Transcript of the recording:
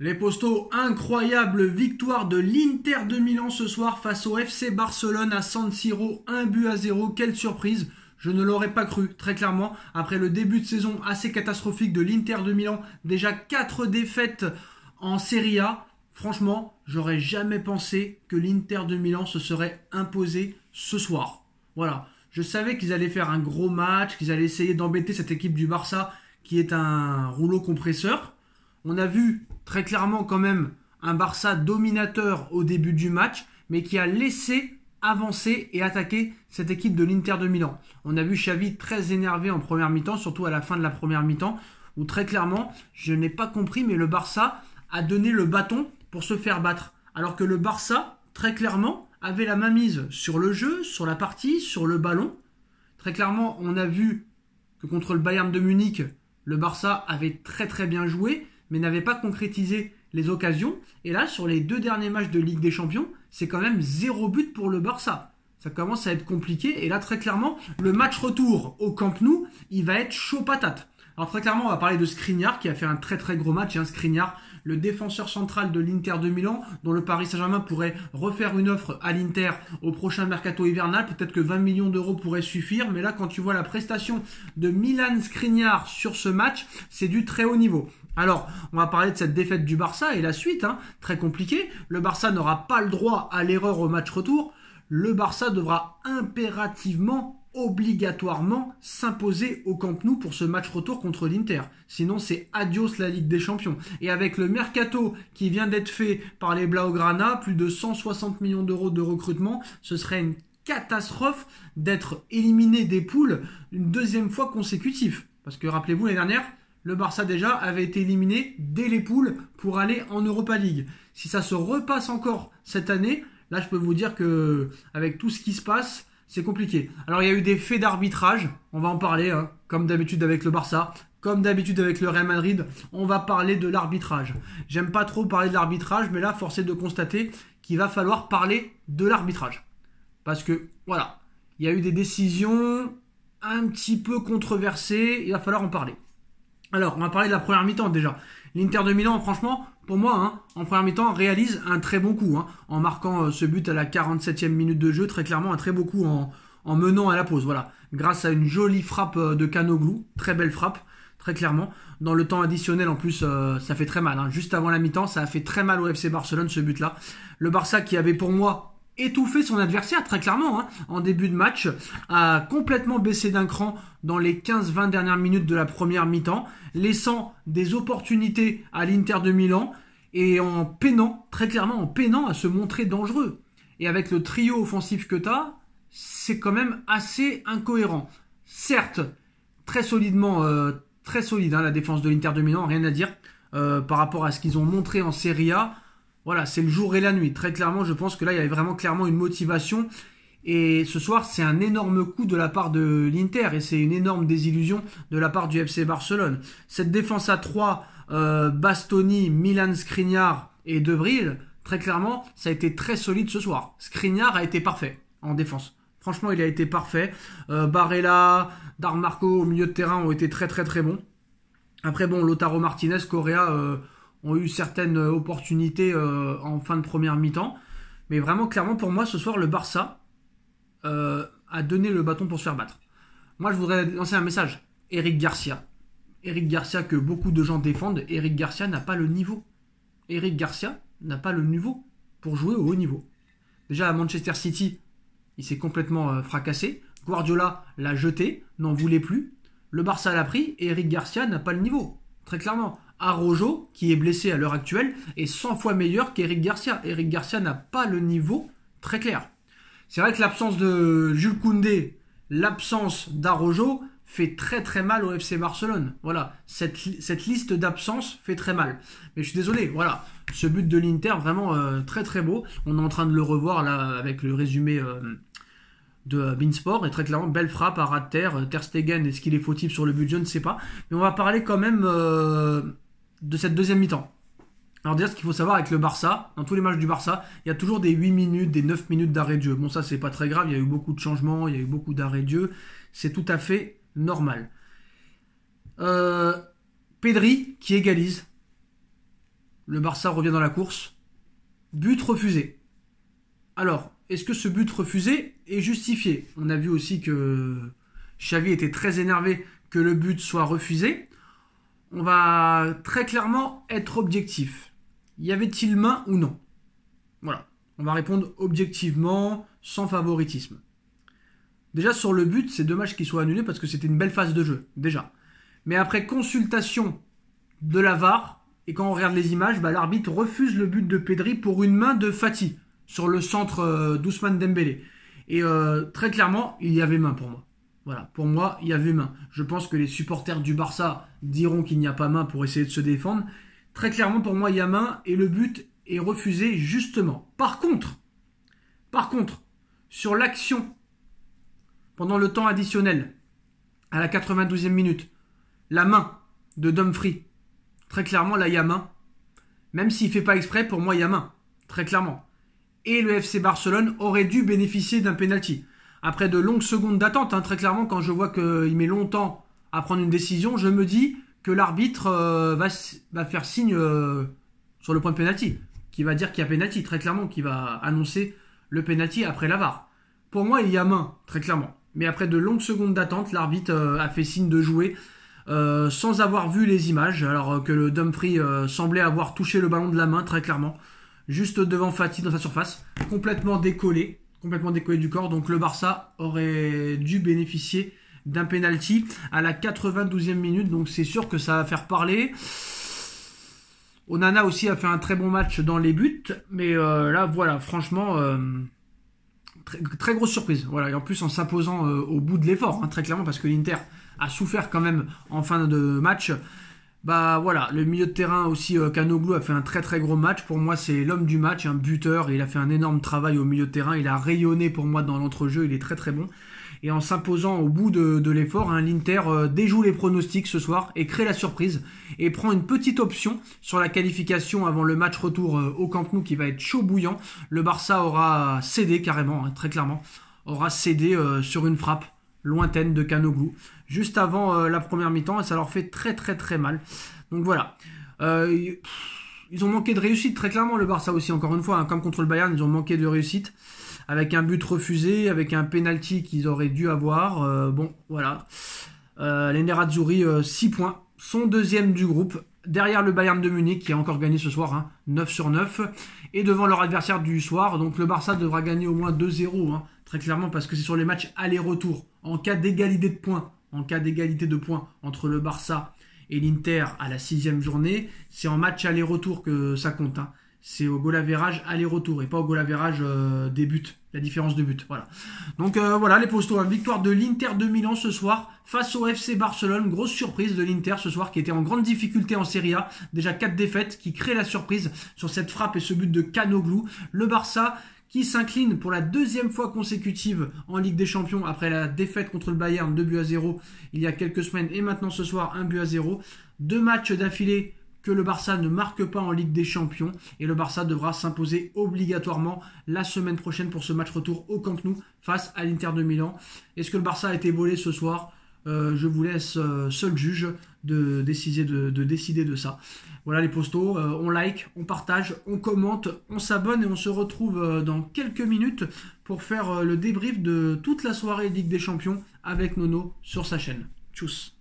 Les postaux, incroyable victoire de l'Inter de Milan ce soir face au FC Barcelone à San Siro, un but à zéro, quelle surprise je ne l'aurais pas cru, très clairement, après le début de saison assez catastrophique de l'Inter de Milan, déjà 4 défaites en Serie A, franchement, j'aurais jamais pensé que l'Inter de Milan se serait imposé ce soir. Voilà, je savais qu'ils allaient faire un gros match, qu'ils allaient essayer d'embêter cette équipe du Barça qui est un rouleau compresseur. On a vu très clairement quand même un Barça dominateur au début du match, mais qui a laissé avancer et attaquer cette équipe de l'Inter de Milan. On a vu Xavi très énervé en première mi-temps, surtout à la fin de la première mi-temps, où très clairement, je n'ai pas compris, mais le Barça a donné le bâton pour se faire battre. Alors que le Barça, très clairement, avait la main sur le jeu, sur la partie, sur le ballon. Très clairement, on a vu que contre le Bayern de Munich, le Barça avait très très bien joué, mais n'avait pas concrétisé les occasions. Et là, sur les deux derniers matchs de Ligue des Champions, c'est quand même zéro but pour le Barça. Ça commence à être compliqué. Et là, très clairement, le match retour au Camp Nou, il va être chaud patate. Alors très clairement, on va parler de Skriniar qui a fait un très très gros match. Hein. Skriniar, le défenseur central de l'Inter de Milan, dont le Paris Saint-Germain pourrait refaire une offre à l'Inter au prochain mercato hivernal. Peut-être que 20 millions d'euros pourraient suffire, mais là quand tu vois la prestation de Milan Skriniar sur ce match, c'est du très haut niveau. Alors, on va parler de cette défaite du Barça et la suite, hein, très compliquée. Le Barça n'aura pas le droit à l'erreur au match retour. Le Barça devra impérativement obligatoirement s'imposer au Camp Nou pour ce match retour contre l'Inter. Sinon, c'est adios la Ligue des Champions. Et avec le mercato qui vient d'être fait par les Blaugrana, plus de 160 millions d'euros de recrutement, ce serait une catastrophe d'être éliminé des poules une deuxième fois consécutive. Parce que rappelez-vous, l'année dernière, le Barça déjà avait été éliminé dès les poules pour aller en Europa League. Si ça se repasse encore cette année, là je peux vous dire que avec tout ce qui se passe, c'est compliqué. Alors il y a eu des faits d'arbitrage, on va en parler, hein. comme d'habitude avec le Barça, comme d'habitude avec le Real Madrid, on va parler de l'arbitrage. J'aime pas trop parler de l'arbitrage, mais là, force est de constater qu'il va falloir parler de l'arbitrage. Parce que, voilà, il y a eu des décisions un petit peu controversées, il va falloir en parler. Alors, on va parler de la première mi-temps déjà. L'Inter de Milan, franchement, pour moi, hein, en première mi-temps, réalise un très bon coup. Hein, en marquant euh, ce but à la 47e minute de jeu, très clairement, un très beau coup en, menant à la pause. Voilà, grâce à une jolie frappe euh, de Canoglou, très belle frappe, très clairement. Dans le temps additionnel, en plus, euh, ça fait très mal. Hein. Juste avant la mi-temps, ça a fait très mal au FC Barcelone ce but-là. Le Barça qui avait pour moi étouffer son adversaire très clairement hein. en début de match, a complètement baissé d'un cran dans les 15-20 dernières minutes de la première mi-temps, laissant des opportunités à l'Inter de Milan et en peinant, très clairement en peinant à se montrer dangereux. Et avec le trio offensif que tu as, c'est quand même assez incohérent. Certes, très solidement, euh, très solide hein, la défense de l'Inter de Milan, rien à dire euh, par rapport à ce qu'ils ont montré en Serie A voilà, c'est le jour et la nuit. Très clairement, je pense que là, il y avait vraiment clairement une motivation. Et ce soir, c'est un énorme coup de la part de l'Inter et c'est une énorme désillusion de la part du FC Barcelone. Cette défense à 3, euh, Bastoni, Milan Skriniar et De très clairement, ça a été très solide ce soir. Skriniar a été parfait en défense. Franchement, il a été parfait. Euh, Barella, Darmarco au milieu de terrain ont été très très très bons. Après, bon, Lotaro Martinez, Correa... Euh, ont eu certaines euh, opportunités euh, en fin de première mi-temps. Mais vraiment, clairement, pour moi, ce soir, le Barça euh, a donné le bâton pour se faire battre. Moi, je voudrais lancer un message. Eric Garcia. Eric Garcia que beaucoup de gens défendent. Eric Garcia n'a pas le niveau. Eric Garcia n'a pas le niveau pour jouer au haut niveau. Déjà, à Manchester City, il s'est complètement fracassé. Guardiola l'a jeté, n'en voulait plus. Le Barça l'a pris et Eric Garcia n'a pas le niveau. Très clairement. Arojo, qui est blessé à l'heure actuelle, est 100 fois meilleur qu'Eric Garcia. Eric Garcia n'a pas le niveau très clair. C'est vrai que l'absence de Jules Koundé, l'absence d'Arojo fait très très mal au FC Barcelone. Voilà, cette, liste d'absence fait très mal. Mais je suis désolé, voilà, ce but de l'Inter, vraiment euh, très très beau. On est en train de le revoir là avec le résumé de euh, de Beansport. Et très clairement, belle frappe à terre. Euh, Ter Stegen, est-ce qu'il est fautif sur le but Je ne sais pas. Mais on va parler quand même de cette deuxième mi-temps. Alors dire ce qu'il faut savoir avec le Barça, dans tous les matchs du Barça, il y a toujours des 8 minutes, des 9 minutes d'arrêt de jeu. Bon, ça, c'est pas très grave, il y a eu beaucoup de changements, il y a eu beaucoup d'arrêt de jeu. C'est tout à fait normal. Euh, Pedri qui égalise. Le Barça revient dans la course. But refusé. Alors, est-ce que ce but refusé est justifié On a vu aussi que Xavi était très énervé que le but soit refusé on va très clairement être objectif. Y avait-il main ou non Voilà. On va répondre objectivement, sans favoritisme. Déjà sur le but, c'est dommage qu'il soit annulé parce que c'était une belle phase de jeu, déjà. Mais après consultation de la VAR, et quand on regarde les images, bah, l'arbitre refuse le but de Pedri pour une main de Fatih sur le centre euh, d'Ousmane Dembélé. Et euh, très clairement, il y avait main pour moi. Voilà, pour moi, il y vu main. Je pense que les supporters du Barça diront qu'il n'y a pas main pour essayer de se défendre. Très clairement, pour moi, il y a main et le but est refusé justement. Par contre, par contre, sur l'action, pendant le temps additionnel, à la 92e minute, la main de Dumfries, très clairement, là, il y a main. Même s'il ne fait pas exprès, pour moi, il y a main. Très clairement. Et le FC Barcelone aurait dû bénéficier d'un penalty après de longues secondes d'attente. Hein, très clairement, quand je vois qu'il met longtemps à prendre une décision, je me dis que l'arbitre euh, va, faire signe euh, sur le point de pénalty, qui va dire qu'il y a pénalty, très clairement, qui va annoncer le pénalty après l'avare. Pour moi, il y a main, très clairement. Mais après de longues secondes d'attente, l'arbitre euh, a fait signe de jouer sans avoir vu les images, alors que le Dumfries semblait avoir touché le ballon de la main, très clairement, juste devant Fatih dans sa surface, complètement décollé, complètement décollé du corps. Donc le Barça aurait dû bénéficier d'un penalty à la 92e minute. Donc c'est sûr que ça va faire parler. Onana aussi a fait un très bon match dans les buts, mais euh, là voilà, franchement, euh, très, grosse surprise. Voilà, et en plus en s'imposant euh, au bout de l'effort, hein, très clairement, parce que l'Inter a souffert quand même en fin de match. Bah voilà, le milieu de terrain aussi, Kanoglu euh, a fait un très très gros match. Pour moi, c'est l'homme du match, un buteur. Il a fait un énorme travail au milieu de terrain. Il a rayonné pour moi dans l'entrejeu. Il est très très bon. Et en s'imposant au bout de, l'effort, hein, l'Inter euh, déjoue les pronostics ce soir et crée la surprise et prend une petite option sur la qualification avant le match retour euh, au Camp Nou qui va être chaud bouillant. Le Barça aura cédé carrément, hein, très clairement, aura cédé sur une frappe lointaine de Canoglou juste avant euh, la première mi-temps et ça leur fait très très très mal. Donc voilà. Euh, ils ont manqué de réussite très clairement le Barça aussi encore une fois hein, comme contre le Bayern ils ont manqué de réussite avec un but refusé avec un penalty qu'ils auraient dû avoir euh, bon voilà euh, les Nerazzurri 6 points son deuxième du groupe derrière le Bayern de Munich qui a encore gagné ce soir, 9 hein, sur 9, et devant leur adversaire du soir. Donc le Barça devra gagner au moins 2-0, hein, très clairement, parce que c'est sur les matchs aller-retour. En cas d'égalité de points, en cas d'égalité de points entre le Barça et l'Inter à la sixième journée. C'est en match aller-retour que ça compte. Hein. C'est au goal aller-retour et pas au goal average euh, des buts, la différence de but. Voilà. Donc euh, voilà les postos, hein. victoire de l'Inter de Milan ce soir face au FC Barcelone. Grosse surprise de l'Inter ce soir qui était en grande difficulté en Serie A. Déjà quatre défaites qui créent la surprise sur cette frappe et ce but de Canoglou. Le Barça qui s'incline pour la deuxième fois consécutive en Ligue des Champions après la défaite contre le Bayern 2 buts à 0 il y a quelques semaines et maintenant ce soir un but à 0. Deux matchs d'affilée que le Barça ne marque pas en Ligue des Champions et le Barça devra s'imposer obligatoirement la semaine prochaine pour ce match retour au Camp Nou face à l'Inter de Milan. Est-ce que le Barça a été volé ce soir euh, je vous laisse euh, seul juge de décider de, décider de ça. Voilà les postos, euh, on like, on partage, on commente, on s'abonne et on se retrouve dans quelques minutes pour faire le débrief de toute la soirée Ligue des Champions avec Nono sur sa chaîne. Tchuss